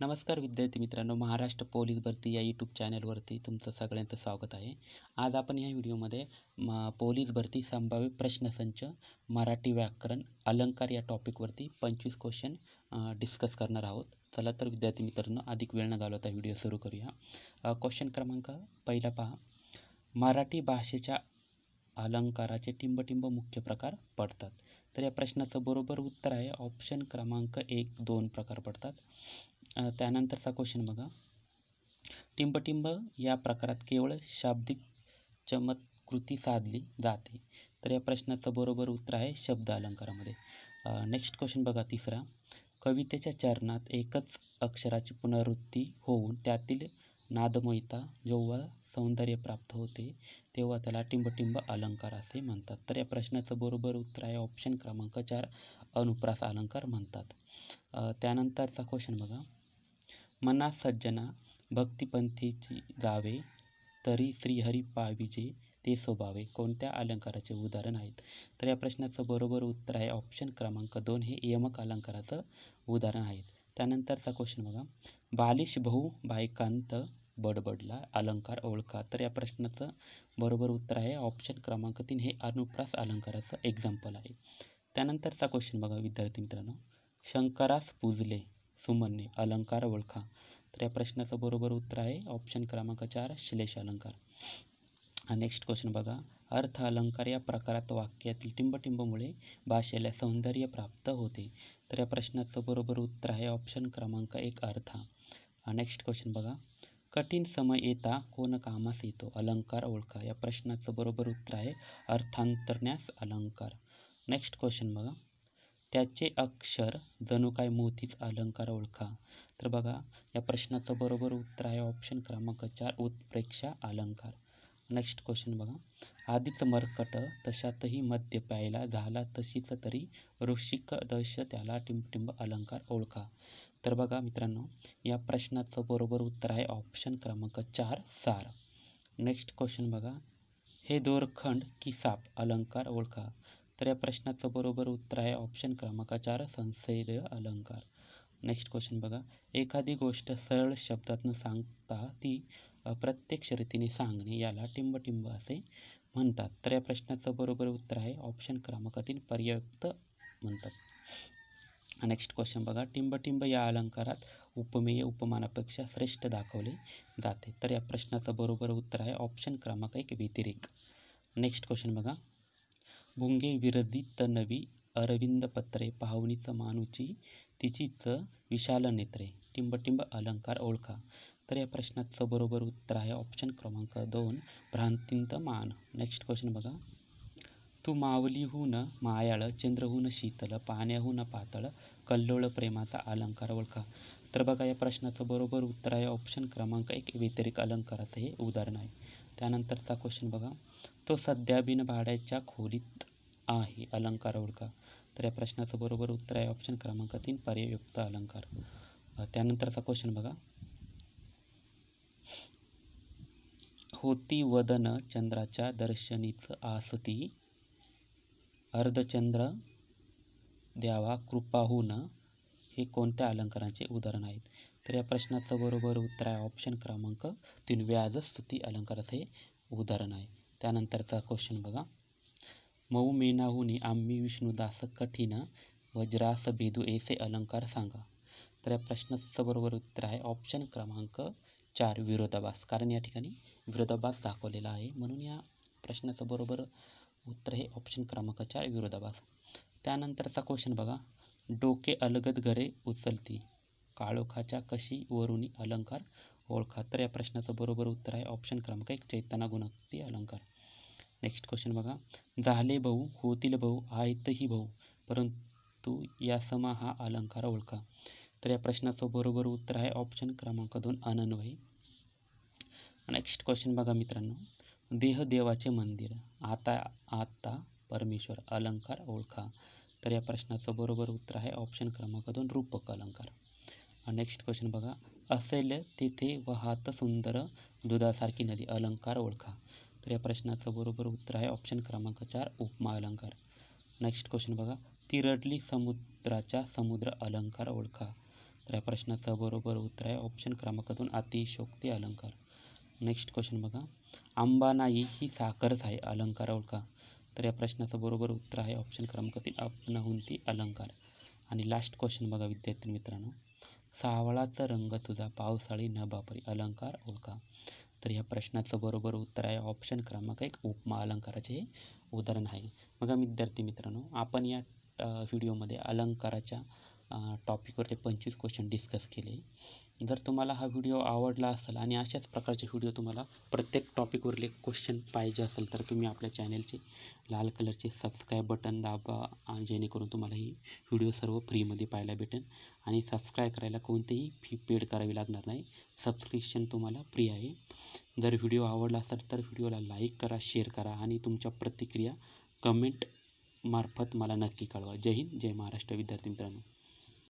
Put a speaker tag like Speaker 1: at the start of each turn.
Speaker 1: नमस्कार विद्यार्थी मित्रांनो महाराष्ट्र पोलीस भरती या यूट्यूब चॅनलवरती तुमचं सगळ्यांचं स्वागत आहे आज आपण या व्हिडिओमध्ये म पोलीस भरती संभाव्य प्रश्नसंच मराठी व्याकरण अलंकार या टॉपिकवरती पंचवीस क्वेश्चन डिस्कस करणार आहोत चला तर विद्यार्थी मित्रांनो अधिक वेळ न घालवता व्हिडिओ सुरू करूया क्वेश्चन क्रमांक पहिला पहा मराठी भाषेच्या अलंकाराचे टिंबटिंब मुख्य प्रकार पडतात तर या प्रश्नाचं बरोबर उत्तर आहे ऑप्शन क्रमांक एक दोन प्रकार पडतात त्यानंतरचा क्वेश्चन बघा टिंबटिंब या प्रकारात केवळ शाब्दिक चमत्कृती साधली जाते तर या प्रश्नाचं बरोबर उत्तर आहे शब्द अलंकारामध्ये नेक्स्ट क्वेश्चन बघा तिसरा कवितेच्या चरणात एकच अक्षराची पुनरावृत्ती होऊन त्यातील नादमयता जेव्हा सौंदर्य प्राप्त होते तेव्हा त्याला टिंबटिंब अलंकार असे म्हणतात तर या प्रश्नाचं बरोबर उत्तर आहे ऑप्शन क्रमांक चार अनुप्रास अलंकार म्हणतात त्यानंतरचा क्वेश्चन बघा मना सज्जना भक्तिपंथीची जावे तरी श्रीहरी पाविजे ते स्वभावे कोणत्या अलंकाराचे उदाहरण आहेत तर या प्रश्नाचं बरोबर उत्तर आहे ऑप्शन क्रमांक दोन हे यमक अलंकाराचं उदाहरण आहे त्यानंतरचा क्वेश्चन बघा बालिश भाऊ बायकांत बडबडला अलंकार ओळखा तर या प्रश्नाचं बरोबर उत्तर आहे ऑप्शन क्रमांक तीन हे अनुप्रास अलंकाराचं एक्झाम्पल आहे त्यानंतरचा क्वेश्चन बघा विद्यार्थी मित्रांनो शंकरास पूजले सुमनने अलंकार ओळखा तर या प्रश्नाचं बरोबर उत्तर आहे ऑप्शन क्रमांक चार श्लेष अलंकार हा नेक्स्ट क्वेश्चन बघा अर्थ अलंकार या प्रकारात वाक्यातील टिंबटिंबमुळे भाषेला सौंदर्य प्राप्त होते तर या प्रश्नाचं बरोबर उत्तर आहे ऑप्शन क्रमांक एक अर्थ हा नेक्स्ट क्वेश्चन बघा कठीण समय येता कोण कामास येतो अलंकार ओळखा या प्रश्नाचं बरोबर उत्तर आहे अर्थांतरण्यास अलंकार नेक्स्ट क्वेश्चन बघा त्याचे अक्षर जणू काय मोतीच अलंकार ओळखा तर बघा या प्रश्नाचं बरोबर उत्तर आहे ऑप्शन क्रमांक चार उत्प्रेक्षा अलंकार नेक्स्ट क्वेश्चन बघा आधीच मरकट तशातही मद्य प्यायला झाला तशीच तरी ऋषिक दश त्याला टिंबटिंब अलंकार ओळखा तर बघा मित्रांनो या प्रश्नाचं बरोबर उत्तर आहे ऑप्शन क्रमांक चार सार नेक्स्ट क्वेश्चन बघा हे दोरखंड की साप अलंकार ओळखा तर या प्रश्नाचं बरोबर उत्तर आहे ऑप्शन क्रमांक चार संशय अलंकार नेक्स्ट क्वेश्चन बघा एखादी गोष्ट सरळ शब्दातून सांगता ती प्रत्यक्ष रीतीने सांगणे याला टिंबटिंब असे म्हणतात तर या प्रश्नाचं बरोबर उत्तर आहे ऑप्शन क्रमांक तीन पर्यायुक्त म्हणतात नेक्स्ट क्वेश्चन बघा टिंबटिंब या अलंकारात उपमेय उपमानापेक्षा श्रेष्ठ दाखवले जाते तर या प्रश्नाचं बरोबर उत्तर आहे ऑप्शन क्रमांक एक व्यतिरिक्त नेक्स्ट क्वेश्चन बघा भुंगे विरधी तनवी अरविंद पत्रे पाहुणीच मानुची तिचीच विशाल नेत्रे टिंबटिंब अलंकार ओळखा तर या प्रश्नाचं बरोबर उत्तर आहे ऑप्शन क्रमांक दोन भ्रांतिंत मान नेक्स्ट क्वेश्चन बघा तू मावलीहून मायाळ चंद्रहून शीतल पाण्याहून पातळ कल्लोळ प्रेमाचा अलंकार ओळखा तर बघा या प्रश्नाचं बरोबर उत्तर आहे ऑप्शन क्रमांक एक व्यतिरिक्त अलंकाराचं हे उदाहरण आहे त्यानंतरचा क्वेश्चन बघा तो सध्या भाड्याच्या खोलीत आहे अलंकार ओळखा तर या प्रश्नाचं बरोबर उत्तर आहे ऑप्शन क्रमांक तीन पर्यायुक्त अलंकार त्यानंतरचा क्वेश्चन बघा होती वदन चंद्राच्या दर्शनीच आसती अर्धचंद्र द्यावा कृपाहून हे कोणत्या अलंकारांचे उदाहरण आहेत तर या प्रश्नाचं बरोबर उत्तर आहे ऑप्शन क्रमांक तीन व्याजस्तुती अलंकाराचं हे उदाहरण आहे त्यानंतरचा क्वेश्चन बघा मऊ मेनाहुनी आम्ही विष्णुदास कठीण वज्रास भेदू एसे अलंकार सांगा तर या प्रश्नाचं बरोबर उत्तर आहे ऑप्शन क्रमांक चार विरोधाभास कारण या ठिकाणी विरोधाभास दाखवलेला आहे म्हणून या प्रश्नाचं बरोबर उत्तर हे ऑप्शन क्रमांक चार विरोधाभास त्यानंतरचा क्वेश्चन बघा डोके अलगद घरे उचलती काळोखाच्या कशी वरुणी अलंकार ओळखा तर या प्रश्नाचं बरोबर उत्तर आहे ऑप्शन क्रमांक एक चैतना गुणक्ती अलंकार नेक्स्ट क्वेश्चन बघा झाले भाऊ होतील भाऊ आहेतही भाऊ परंतु यासमा हा अलंकार ओळखा तर या प्रश्नाचं बरोबर उत्तर आहे ऑप्शन क्रमांक दोन अनन्वयी नेक्स्ट क्वेश्चन बघा मित्रांनो देह देवाचे मंदिर आता आता परमेश्वर अलंकार ओळखा तर या प्रश्नाचं बरोबर उत्तर आहे ऑप्शन क्रमांक दोन रूपक अलंकार नेक्स्ट क्वेश्चन बघा असेल तिथे व हात सुंदर दुधासारखी नदी अलंकार ओळखा तर या प्रश्नाचं बरोबर उत्तर आहे ऑप्शन क्रमांक चार उपमा अलंकार नेक्स्ट क्वेश्चन बघा तिरडली समुद्राच्या समुद्र अलंकार ओळखा तर या प्रश्नाचं बरोबर उत्तर आहे ऑप्शन क्रमांक अतिशोक्ती अलंकार नेक्स्ट क्वेश्चन बघा अंबानाई ही साखरच आहे अलंकार ओळखा तर या प्रश्नाचं बरोबर उत्तर आहे ऑप्शन क्रमांक तीन ती अलंकार आणि लास्ट क्वेश्चन बघा विद्यार्थी मित्रांनो सावळाचा रंग तुझा पावसाळी न बापरी अलंकार ओळखा तर या प्रश्नाचं बरोबर उत्तर आहे ऑप्शन क्रमांक एक उपमा अलंकाराचे हे उदाहरण आहे बघा विद्यार्थी मित्रांनो आपण या व्हिडिओमध्ये अलंकाराच्या टॉपिकवरती पंचवीस क्वेश्चन डिस्कस केले जर तुम्हाला हा व्हिडिओ आवडला असेल आणि अशाच प्रकारचे व्हिडिओ तुम्हाला प्रत्येक टॉपिकवरले क्वेश्चन पाहिजे असेल तर तुम्ही आपल्या चॅनलचे लाल कलरचे सबस्क्राईब बटन दाबा जेणेकरून तुम्हाला ही व्हिडिओ सर्व फ्रीमध्ये पाहायला भेटेल आणि सबस्क्राईब करायला कोणतेही फी पेड करावी लागणार नाही सबस्क्रिप्शन तुम्हाला फ्री आहे जर व्हिडिओ आवडला असेल तर व्हिडिओला लाईक करा शेअर करा आणि तुमच्या प्रतिक्रिया कमेंट मार्फत मला नक्की कळवा जय हिंद जय महाराष्ट्र विद्यार्थी मित्रांनो